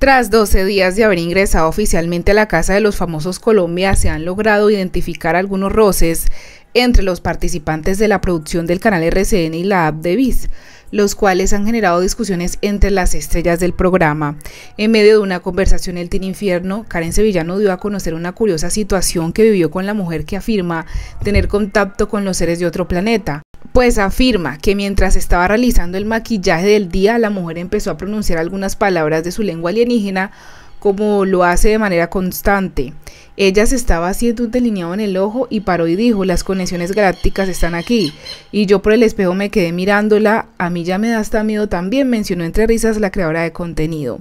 Tras 12 días de haber ingresado oficialmente a la Casa de los Famosos Colombia, se han logrado identificar algunos roces entre los participantes de la producción del canal RCN y la app de Viz, los cuales han generado discusiones entre las estrellas del programa. En medio de una conversación el Tin Infierno, Karen Sevillano dio a conocer una curiosa situación que vivió con la mujer que afirma tener contacto con los seres de otro planeta pues afirma que mientras estaba realizando el maquillaje del día, la mujer empezó a pronunciar algunas palabras de su lengua alienígena como lo hace de manera constante. Ella se estaba haciendo un delineado en el ojo y paró y dijo, las conexiones galácticas están aquí. Y yo por el espejo me quedé mirándola, a mí ya me da hasta miedo también, mencionó entre risas la creadora de contenido.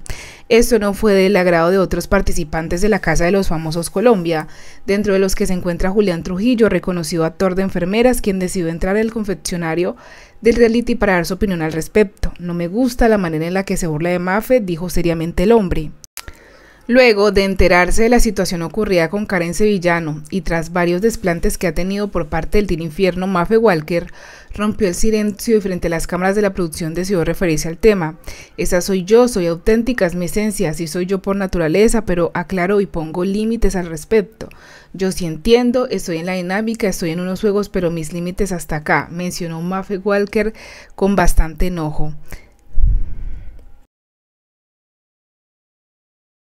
Esto no fue del agrado de otros participantes de la Casa de los Famosos Colombia, dentro de los que se encuentra Julián Trujillo, reconocido actor de enfermeras, quien decidió entrar al confeccionario del reality para dar su opinión al respecto. No me gusta la manera en la que se burla de Mafe, dijo seriamente el hombre. Luego de enterarse de la situación ocurrida con Karen Sevillano y tras varios desplantes que ha tenido por parte del Team Infierno, Mafe Walker rompió el silencio y frente a las cámaras de la producción decidió referirse al tema. Esa soy yo, soy auténtica, es mi esencia, soy yo por naturaleza, pero aclaro y pongo límites al respecto. Yo sí entiendo, estoy en la dinámica, estoy en unos juegos, pero mis límites hasta acá, mencionó Maffe Walker con bastante enojo.